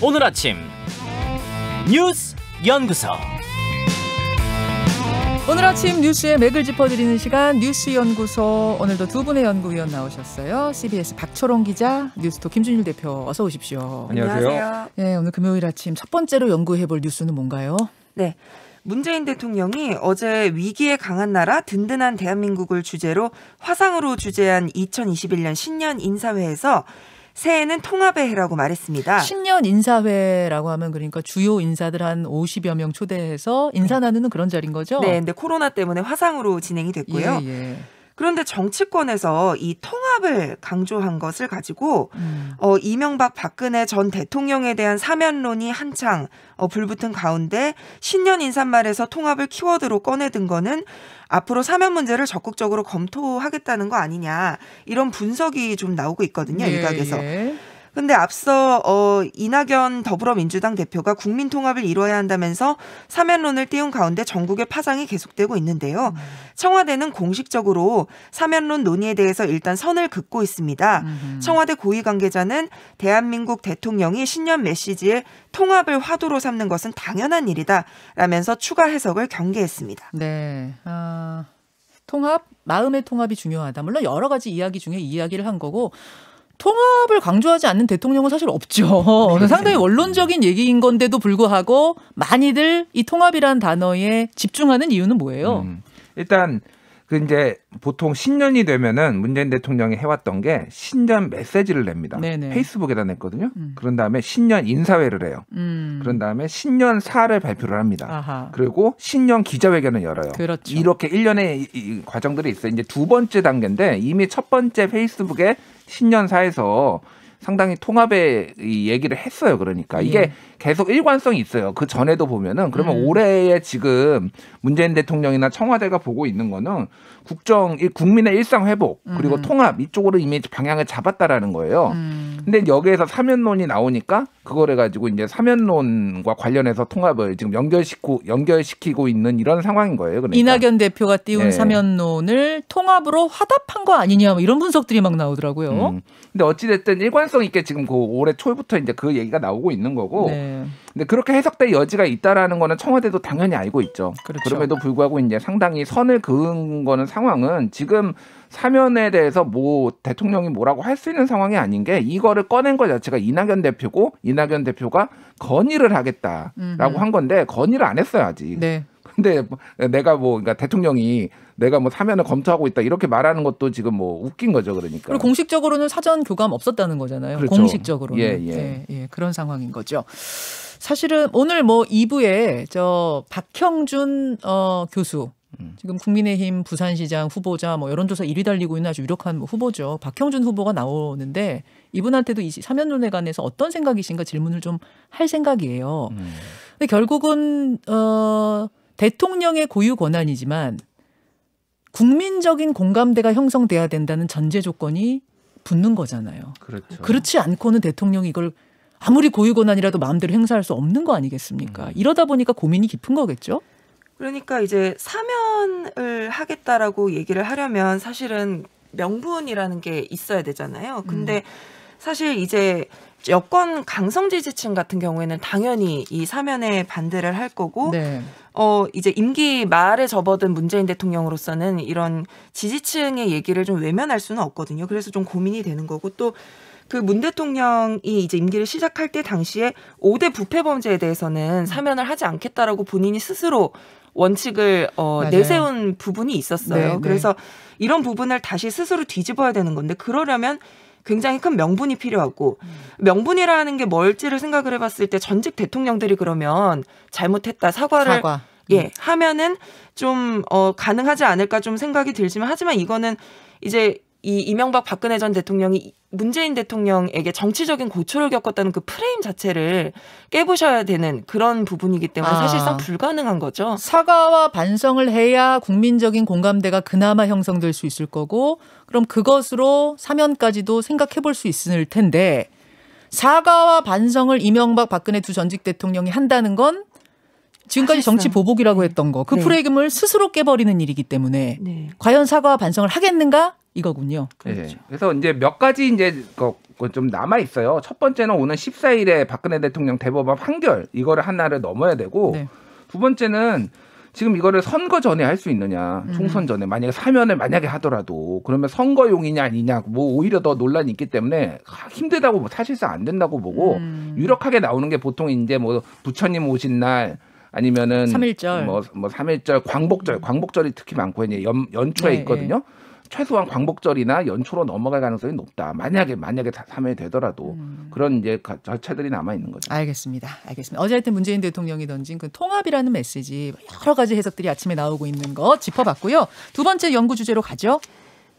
오늘 아침 뉴스 연구소 오늘 아침 뉴스의 맥을 짚어드리는 시간 뉴스 연구소 오늘도 두 분의 연구위원 나오셨어요. CBS 박철홍 기자, 뉴스톱 김준일 대표 어서 오십시오. 안녕하세요. 네, 오늘 금요일 아침 첫 번째로 연구해볼 뉴스는 뭔가요? 네. 문재인 대통령이 어제 위기에 강한 나라 든든한 대한민국을 주제로 화상으로 주재한 2021년 신년 인사회에서 새해는 통합의 해라고 말했습니다. 신년 인사회라고 하면 그러니까 주요 인사들 한 50여 명 초대해서 인사 네. 나누는 그런 자리인 거죠? 네, 근데 코로나 때문에 화상으로 진행이 됐고요. 예, 예. 그런데 정치권에서 이 통합을 강조한 것을 가지고 음. 어, 이명박 박근혜 전 대통령에 대한 사면론이 한창 어, 불붙은 가운데 신년 인사말에서 통합을 키워드로 꺼내든 거는 앞으로 사면 문제를 적극적으로 검토하겠다는 거 아니냐 이런 분석이 좀 나오고 있거든요 예, 일각에서. 예. 근데 앞서 어 이낙연 더불어민주당 대표가 국민 통합을 이뤄야 한다면서 사면론을 띄운 가운데 전국의 파장이 계속되고 있는데요. 음. 청와대는 공식적으로 사면론 논의에 대해서 일단 선을 긋고 있습니다. 음. 청와대 고위 관계자는 대한민국 대통령이 신년 메시지에 통합을 화두로 삼는 것은 당연한 일이다 라면서 추가 해석을 경계했습니다. 네. 아 통합, 마음의 통합이 중요하다. 물론 여러 가지 이야기 중에 이야기를 한 거고 통합을 강조하지 않는 대통령은 사실 없죠. 네. 그렇죠. 상당히 원론적인 얘기인 건데도 불구하고 많이들 이 통합이란 단어에 집중하는 이유는 뭐예요? 음. 일단 그 이제 보통 신년이 되면은 문재인 대통령이 해왔던 게 신년 메시지를 냅니다. 네네. 페이스북에다 냈거든요. 음. 그런 다음에 신년 인사회를 해요. 음. 그런 다음에 신년 사를 발표를 합니다. 아하. 그리고 신년 기자회견을 열어요. 그렇죠. 이렇게 일련의 이, 이 과정들이 있어요. 이제 두 번째 단계인데 이미 첫 번째 페이스북에 신년 사에서 상당히 통합의 이 얘기를 했어요. 그러니까 예. 이게 예. 계속 일관성이 있어요. 그 전에도 보면은 그러면 음. 올해에 지금 문재인 대통령이나 청와대가 보고 있는 거는 국정 국민의 일상 회복 그리고 음. 통합 이쪽으로 이미 방향을 잡았다라는 거예요. 음. 근데 여기에서 사면론이 나오니까 그걸 해가지고 이제 사면론과 관련해서 통합을 지금 연결시키고 연결시키고 있는 이런 상황인 거예요. 그러니까. 이낙연 대표가 띄운 네. 사면론을 통합으로 화답한 거 아니냐 뭐 이런 분석들이 막 나오더라고요. 음. 근데 어찌됐든 일관성 있게 지금 그 올해 초부터 이제 그 얘기가 나오고 있는 거고. 네. 근데 그렇게 해석될 여지가 있다라는 거는 청와대도 당연히 알고 있죠. 그렇죠. 그럼에도 불구하고 이제 상당히 선을 그은 거는 상황은 지금 사면에 대해서 뭐 대통령이 뭐라고 할 수 있는 상황이 아닌 게 이거를 꺼낸 것 자체가 이낙연 대표고 이낙연 대표가 건의를 하겠다라고 음한 건데 건의를 안 했어요 아직. 네. 근데 뭐 내가 뭐 그러니까 대통령이 내가 뭐 사면을 검토하고 있다 이렇게 말하는 것도 지금 뭐 웃긴 거죠 그러니까. 그리고 공식적으로는 사전 교감 없었다는 거잖아요. 그렇죠. 공식적으로는 예, 예. 예, 예, 그런 상황인 거죠. 사실은 오늘 뭐 2부에 저 박형준 어, 교수 음. 지금 국민의힘 부산시장 후보자 뭐 여론조사 1위 달리고 있는 아주 유력한 뭐 후보죠. 박형준 후보가 나오는데 이분한테도 이 사면론에 관해서 어떤 생각이신가 질문을 좀 할 생각이에요. 음. 근데 결국은 어 대통령의 고유 권한이지만 국민적인 공감대가 형성돼야 된다는 전제 조건이 붙는 거잖아요. 그렇죠. 그렇지 않고는 대통령이 이걸 아무리 고유 권한이라도 마음대로 행사할 수 없는 거 아니겠습니까? 음. 이러다 보니까 고민이 깊은 거겠죠. 그러니까 이제 사면을 하겠다라고 얘기를 하려면 사실은 명분이라는 게 있어야 되잖아요. 음. 근데 음. 사실 이제 여권 강성 지지층 같은 경우에는 당연히 이 사면에 반대를 할 거고 네. 어 이제 임기 말에 접어든 문재인 대통령으로서는 이런 지지층의 얘기를 좀 외면할 수는 없거든요. 그래서 좀 고민이 되는 거고 또 그 문 대통령이 이제 임기를 시작할 때 당시에 5대 부패 범죄에 대해서는 사면을 하지 않겠다라고 본인이 스스로 원칙을 어, 내세운 부분이 있었어요. 네, 네, 그래서 이런 부분을 다시 스스로 뒤집어야 되는 건데 그러려면 굉장히 큰 명분이 필요하고 음. 명분이라는 게 뭘지를 생각을 해봤을 때 전직 대통령들이 그러면 잘못했다 사과를 사과. 음. 예 하면은 좀어 가능하지 않을까 좀 생각이 들지만 하지만 이거는 이제 이 이명박 박근혜 전 대통령이 문재인 대통령에게 정치적인 고초를 겪었다는 그 프레임 자체를 깨부셔야 되는 그런 부분이기 때문에 아, 사실상 불가능한 거죠. 사과와 반성을 해야 국민적인 공감대가 그나마 형성될 수 있을 거고 그럼 그것으로 사면까지도 생각해 볼 수 있을 텐데 사과와 반성을 이명박 박근혜 두 전직 대통령이 한다는 건 지금까지 정치 보복이라고 했던 거그 네. 프레임을 스스로 깨버리는 일이기 때문에 네. 과연 사과와 반성을 하겠는가 이거군요. 네. 그렇죠. 그래서 이제 몇 가지 이제 그좀 남아 있어요. 첫 번째는 오는 14일에 박근혜 대통령 대법원 판결 이거를 하나를 넘어야 되고 두 번째는 지금 이거를 선거 전에 할 수 있느냐, 음. 총선 전에 만약에 사면을 만약에 하더라도 그러면 선거용이냐 아니냐, 뭐 오히려 더 논란이 있기 때문에 힘들다고 뭐 사실상 안 된다고 보고 음. 유력하게 나오는 게 보통 이제 뭐 부처님 오신 날 아니면은 3일절 뭐, 뭐 3일절 광복절 음. 광복절이 특히 많고 이제 연, 연초에 네, 있거든요. 네. 최소한 광복절이나 연초로 넘어갈 가능성이 높다. 만약에 만약에 삼일 되더라도 음. 그런 이제 절차들이 남아 있는 거죠. 알겠습니다. 알겠습니다. 어제 하여튼 문재인 대통령이 던진 그 통합이라는 메시지 여러 가지 해석들이 아침에 나오고 있는 거 짚어봤고요. 두 번째 연구 주제로 가죠.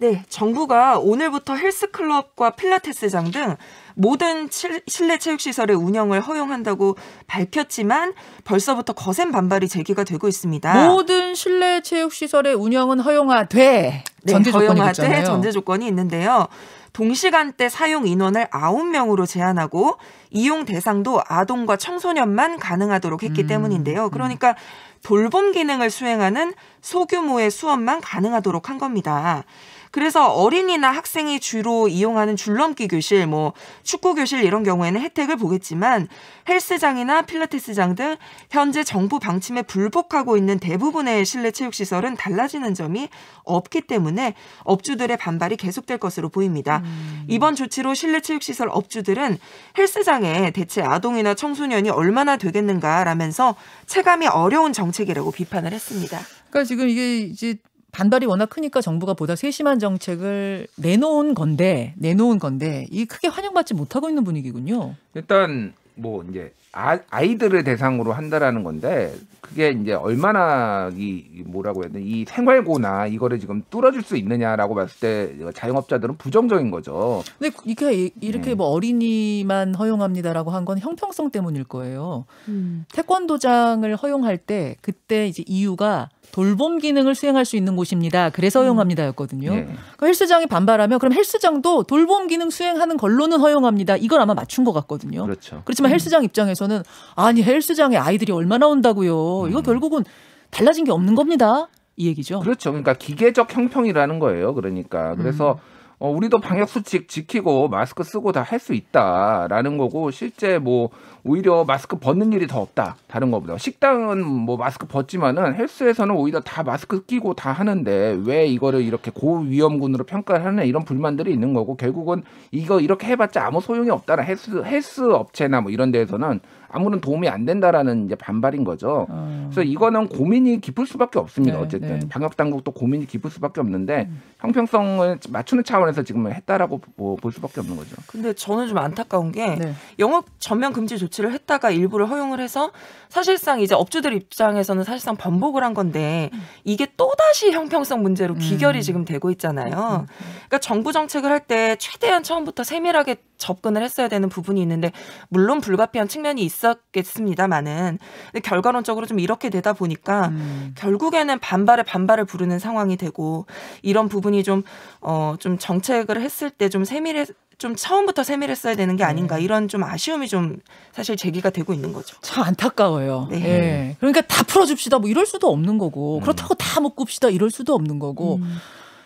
네, 정부가 오늘부터 헬스클럽과 필라테스장 등 모든 실내 체육시설의 운영을 허용한다고 밝혔지만 벌써부터 거센 반발이 제기가 되고 있습니다. 모든 실내 체육시설의 운영은 허용하되 네, 허용하되 전제 조건이 있는데요. 동시간대 사용 인원을 9명으로 제한하고 이용 대상도 아동과 청소년만 가능하도록 했기 음. 때문인데요. 음. 그러니까 돌봄 기능을 수행하는 소규모의 수업만 가능하도록 한 겁니다. 그래서 어린이나 학생이 주로 이용하는 줄넘기 교실, 뭐 축구 교실 이런 경우에는 혜택을 보겠지만 헬스장이나 필라테스장 등 현재 정부 방침에 불복하고 있는 대부분의 실내 체육 시설은 달라지는 점이 없기 때문에 업주들의 반발이 계속될 것으로 보입니다. 음. 이번 조치로 실내 체육 시설 업주들은 헬스장에 대체 아동이나 청소년이 얼마나 되겠는가라면서 체감이 어려운 정책이라고 비판을 했습니다. 그러니까 지금 이게 이제 반발이 워낙 크니까 정부가 보다 세심한 정책을 내놓은 건데 내놓은 건데 이 크게 환영받지 못하고 있는 분위기군요. 일단 뭐 이제 아, 이들을 대상으로 한다라는 건데 그게 이제 얼마나 이 뭐라고 해야 되나 이 생활고나 이거를 지금 뚫어줄 수 있느냐라고 봤을 때 자영업자들은 부정적인 거죠. 근데 이렇게 이렇게 네. 음. 뭐 어린이만 허용합니다라고 한 건 형평성 때문일 거예요. 음. 태권도장을 허용할 때 그때 이제 이유가 돌봄 기능을 수행할 수 있는 곳입니다. 그래서 음. 허용합니다였거든요. 네. 그러니까 헬스장이 반발하면 그럼 헬스장도 돌봄 기능 수행하는 걸로는 허용합니다. 이걸 아마 맞춘 것 같거든요. 그렇죠. 그렇지만 음. 헬스장 입장에서 저는 아니 헬스장에 아이들이 얼마나 온다고요. 이거 음. 결국은 달라진 게 없는 겁니다. 이 얘기죠. 그렇죠. 그러니까 기계적 형평이라는 거예요. 그러니까 그래서 음. 어, 우리도 방역 수칙 지키고 마스크 쓰고 다 할 수 있다라는 거고 실제 뭐 오히려 마스크 벗는 일이 더 없다. 다른 것보다 식당은 뭐 마스크 벗지만은 헬스에서는 오히려 다 마스크 끼고 다 하는데 왜 이거를 이렇게 고위험군으로 평가를 하는 이런 불만들이 있는 거고 결국은 이거 이렇게 해봤자 아무 소용이 없다라 헬스 헬스 업체나 뭐 이런 데에서는 아무런 도움이 안 된다라는 이제 반발인 거죠. 어. 그래서 이거는 고민이 깊을 수밖에 없습니다. 네, 어쨌든 네. 방역 당국도 고민이 깊을 수밖에 없는데 음. 형평성을 맞추는 차원에서 지금 했다라고 뭐 볼 수밖에 없는 거죠. 근데 저는 좀 안타까운 게 네. 영업 전면 금지 조치 조치를 했다가 일부를 허용을 해서 사실상 이제 업주들 입장에서는 사실상 번복을 한 건데 이게 또다시 형평성 문제로 음. 귀결이 음. 지금 되고 있잖아요. 음, 음, 그러니까 정부 정책을 할 때 최대한 처음부터 세밀하게 접근을 했어야 되는 부분이 있는데 물론 불가피한 측면이 있었겠습니다만은 결과론적으로 좀 이렇게 되다 보니까 음. 결국에는 반발에 반발을 부르는 상황이 되고 이런 부분이 좀 어좀 어, 좀 정책을 했을 때 좀 세밀해 좀 처음부터 세밀했어야 되는 게 네. 아닌가 이런 좀 아쉬움이 좀 사실 제기가 되고 있는 거죠. 참 안타까워요. 네. 네. 그러니까 다 풀어줍시다 뭐 이럴 수도 없는 거고 음. 그렇다고 다 묶읍시다 이럴 수도 없는 거고 음.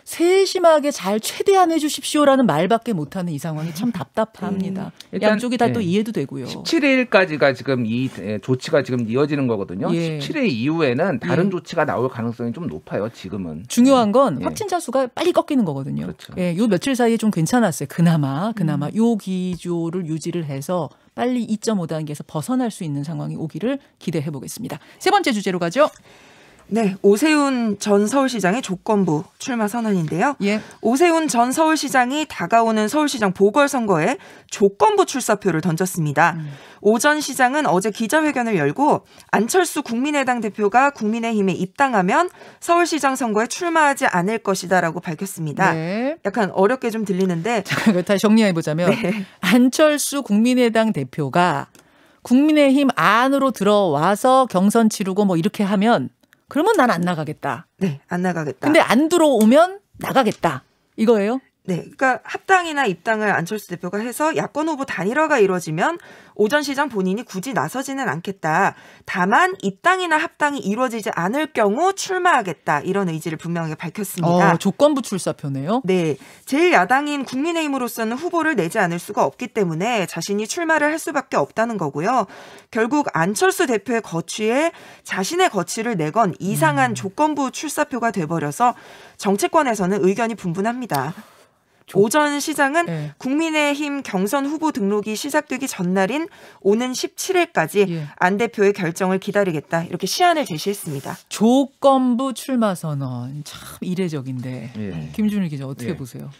세심하게 잘 최대한 해주십시오라는 말밖에 못하는 이 상황이 참 음. 답답합니다. 음, 양쪽이 다또 예. 네. 이해도 되고요. 17일까지가 지금 이 조치가 지금 이어지는 거거든요. 예. 17일 이후에는 다른 예. 조치가 나올 가능성이 좀 높아요. 지금은 중요한 건 예. 확진자 수가 빨리 꺾이는 거거든요. 그렇죠. 예, 요 며칠 사이에 좀 괜찮았어요. 그나마 그나마 음. 요 기조를 유지를 해서 빨리 2.5 단계에서 벗어날 수 있는 상황이 오기를 기대해 보겠습니다. 세 번째 주제로 가죠. 네, 오세훈 전 서울시장의 조건부 출마 선언인데요. 예. 오세훈 전 서울시장이 다가오는 서울시장 보궐선거에 조건부 출사표를 던졌습니다. 음. 오전 시장은 어제 기자회견을 열고 안철수 국민의당 대표가 국민의힘에 입당하면 서울시장 선거에 출마하지 않을 것이다라고 밝혔습니다. 네. 약간 어렵게 좀 들리는데 자, 다시 정리해 보자면 네. 안철수 국민의당 대표가 국민의힘 안으로 들어와서 경선 치르고 뭐 이렇게 하면 그러면 난 안 나가겠다. 네, 안 나가겠다. 근데 안 들어오면 나가겠다. 이거예요? 네, 그러니까 합당이나 입당을 안철수 대표가 해서 야권 후보 단일화가 이루어지면 오전 시장 본인이 굳이 나서지는 않겠다. 다만 입당이나 합당이 이루어지지 않을 경우 출마하겠다 이런 의지를 분명히 밝혔습니다. 어, 조건부 출사표네요. 네, 제일 야당인 국민의힘으로서는 후보를 내지 않을 수가 없기 때문에 자신이 출마를 할 수밖에 없다는 거고요. 결국 안철수 대표의 거취에 자신의 거취를 내건 이상한 음. 조건부 출사표가 돼버려서 정치권에서는 의견이 분분합니다. 오전 시장은 네. 국민의힘 경선 후보 등록이 시작되기 전날인 오는 17일까지 예. 안 대표의 결정을 기다리겠다 이렇게 시안을 제시했습니다. 조건부 출마 선언 참 이례적인데 예. 김준일 기자 어떻게 예. 보세요?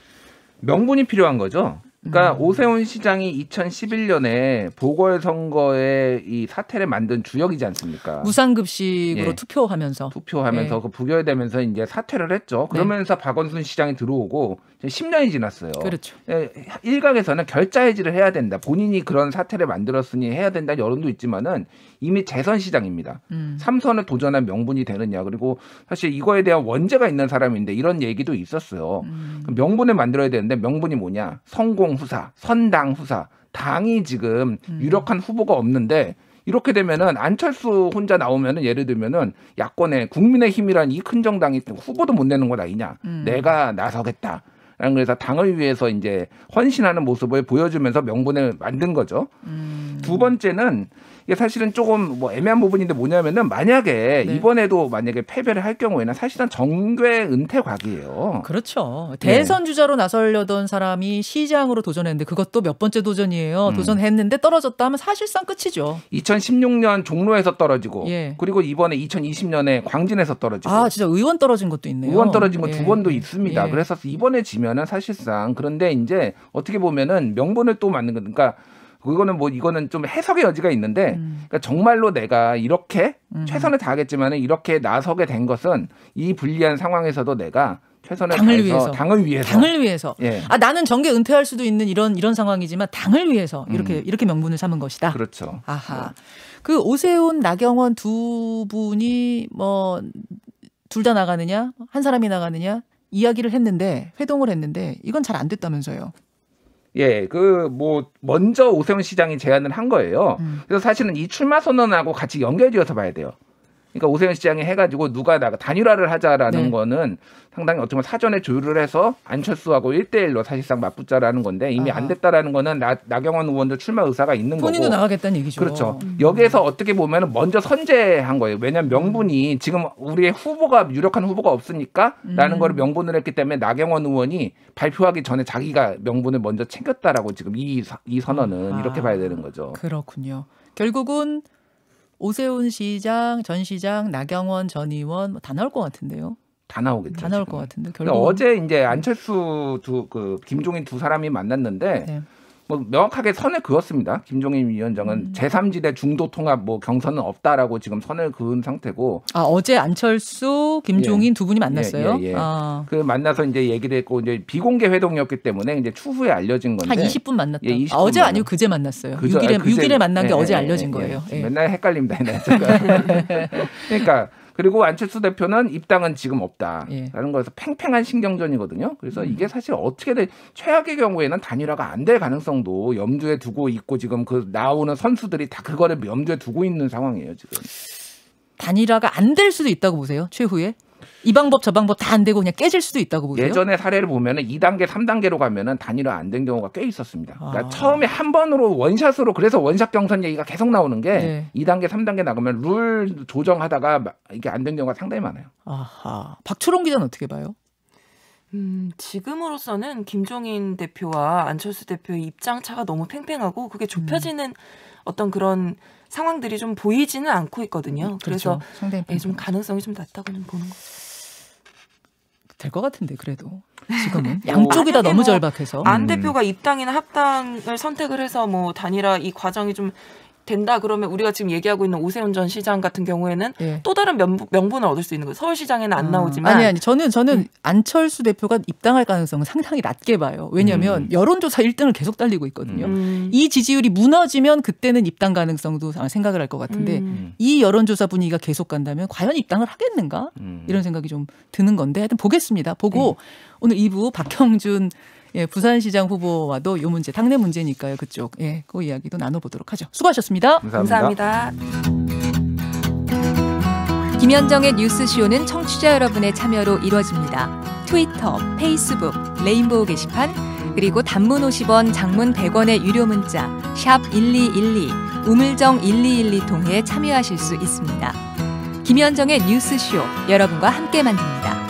명분이 필요한 거죠. 그러니까 음. 오세훈 시장이 2011년에 보궐선거에 이 사태를 만든 주역이지 않습니까? 무상급식으로 예. 투표하면서 투표하면서 예. 그 부결되면서 이제 사퇴를 했죠. 네. 그러면서 네. 박원순 시장이 들어오고 10년이 지났어요. 그렇죠. 예, 일각에서는 결자 해지를 해야 된다. 본인이 그런 사태를 만들었으니 해야 된다 여론도 있지만은 이미 재선 시장입니다. 음. 삼선을 도전한 명분이 되느냐 그리고 사실 이거에 대한 원죄가 있는 사람인데 이런 얘기도 있었어요. 음. 그 명분을 만들어야 되는데 명분이 뭐냐? 성공 선정후사, 선당후사, 당이 지금 음. 유력한 후보가 없는데 이렇게 되면은 안철수 혼자 나오면은 예를 들면은 야권의 국민의힘이란 이 큰 정당이 후보도 못 내는 것 아니냐. 음. 내가 나서겠다. 그래서 당을 위해서 이제 헌신하는 모습을 보여주면서 명분을 만든 거죠. 음. 두 번째는 이게 사실은 조금 뭐 애매한 부분인데 뭐냐면은 만약에 네. 이번에도 만약에 패배를 할 경우에는 사실은 정계 은퇴 과기예요 그렇죠. 네. 대선 주자로 나설려던 사람이 시장으로 도전했는데 그것도 몇 번째 도전이에요. 음. 도전했는데 떨어졌다 하면 사실상 끝이죠. 2016년 종로에서 떨어지고 예. 그리고 이번에 2020년에 광진에서 떨어지고 아 진짜 의원 떨어진 것도 있네요. 의원 떨어진 거두 예. 번도 예. 있습니다. 예. 그래서 이번에 지면은 사실상 그런데 이제 어떻게 보면은 명분을 또 만든 거니까 그러니까 그거는 뭐 이거는 좀 해석의 여지가 있는데 음. 그러니까 정말로 내가 이렇게 음. 최선을 다하겠지만 이렇게 나서게 된 것은 이 불리한 상황에서도 내가 최선을 당을 위해서 당을 위해서 당을 위해서 예. 아 나는 정계 은퇴할 수도 있는 이런 이런 상황이지만 당을 위해서 이렇게 음. 이렇게 명분을 삼은 것이다. 그렇죠. 아하. 네. 그 오세훈 나경원 두 분이 뭐 둘 다 나가느냐 한 사람이 나가느냐 이야기를 했는데 회동을 했는데 이건 잘 안 됐다면서요. 예, 그 뭐 먼저 오세훈 시장이 제안을 한 거예요. 음. 그래서 사실은 이 출마 선언하고 같이 연결되어서 봐야 돼요. 그러니까 오세훈 시장이 해가지고 누가 나가 단일화를 하자라는 네. 거는 상당히 어떻게 보면 사전에 조율을 해서 안철수하고 일대일로 사실상 맞붙자라는 건데 이미 아. 안 됐다라는 거는 나, 나경원 의원도 출마 의사가 있는 본인도 거고. 본인도 나가겠다는 얘기죠. 그렇죠. 음. 여기에서 어떻게 보면 먼저 선제한 거예요. 왜냐하면 명분이 지금 우리의 후보가 유력한 후보가 없으니까 라는 음. 걸 명분을 했기 때문에 나경원 의원이 발표하기 전에 자기가 명분을 먼저 챙겼다라고 지금 이, 이 선언은 아. 이렇게 봐야 되는 아, 거죠. 그렇군요. 결국은 오세훈 시장, 전 시장, 나경원 전 의원 뭐 다 나올 것 같은데요. 다 나오겠죠. 다 나올 지금. 것 같은데. 결국 그러니까 어제 이제 안철수 두 그 김종인 두 사람이 만났는데 네. 뭐 명확하게 선을 그었습니다. 김종인 위원장은 음. 제3지대 중도 통합 뭐 경선은 없다라고 지금 선을 그은 상태고. 아 어제 안철수, 김종인 예. 두 분이 만났어요. 예, 예, 예. 아. 그 만나서 이제 얘기를 했고 이제 비공개 회동이었기 때문에 이제 추후에 알려진 건데. 한 20분 만났다. 예, 20분 아, 어제 만났... 아니고 그제 만났어요. 그저, 6일에 아, 그제, 6일에 만난 게 예, 어제 예, 알려진 거예요. 맨날 헷갈립니다. 그러니까 그리고 안철수 대표는 입당은 지금 없다라는 예. 거에서 팽팽한 신경전이거든요. 그래서 음. 이게 사실 어떻게 될 최악의 경우에는 단일화가 안 될 가능성도 염두에 두고 있고 지금 그 나오는 선수들이 다 그거를 염두에 두고 있는 상황이에요 지금. 단일화가 안 될 수도 있다고 보세요. 최후에? 이 방법 저 방법 다 안 되고 그냥 깨질 수도 있다고 보세요. 예전에 사례를 보면은 2단계, 3단계로 가면은 단일화 안된 경우가 꽤 있었습니다. 그러니까 아. 처음에 한 번으로 원샷으로 그래서 원샷 경선 얘기가 계속 나오는 게 네. 2단계, 3단계 나가면 룰 조정하다가 이게 안 된 경우가 상당히 많아요. 아하. 박초롱 기자는 어떻게 봐요? 음, 지금으로서는 김종인 대표와 안철수 대표의 입장 차가 너무 팽팽하고 그게 좁혀지는 음. 어떤 그런 상황들이 좀 보이지는 않고 있거든요. 네, 그래서 그렇죠. 예, 좀 가능성이 좀 낮다고 는 보는 거죠. 될것 같은데 그래도 지금은 양쪽이 다 너무 뭐 절박해서 안 음. 대표가 입당이나 합당을 선택을 해서 뭐 단일화 이 과정이 좀 된다 그러면 우리가 지금 얘기하고 있는 오세훈 전 시장 같은 경우에는 예. 또 다른 명분, 명분을 얻을 수 있는 거예요. 서울시장에는 안 음. 나오지만 아니 아니 저는 저는 음. 안철수 대표가 입당할 가능성은 상당히 낮게 봐요. 왜냐하면 음. 여론조사 1등을 계속 달리고 있거든요. 음. 이 지지율이 무너지면 그때는 입당 가능성도 생각을 할 것 같은데 음. 이 여론조사 분위기가 계속 간다면 과연 입당을 하겠는가 음. 이런 생각이 좀 드는 건데 하여튼 보겠습니다. 보고 네. 오늘 2부 박형준 예, 부산시장 후보와도 이 문제 당내 문제니까요. 그쪽 예, 그 이야기도 나눠보도록 하죠. 수고하셨습니다. 감사합니다. 감사합니다. 김현정의 뉴스쇼는 청취자 여러분의 참여로 이루어집니다. 트위터, 페이스북, 레인보우 게시판. 그리고 단문 50원, 장문 100원의 유료 문자 샵 1212, 우물정 1212 통해 참여하실 수 있습니다. 김현정의 뉴스쇼 여러분과 함께 만듭니다.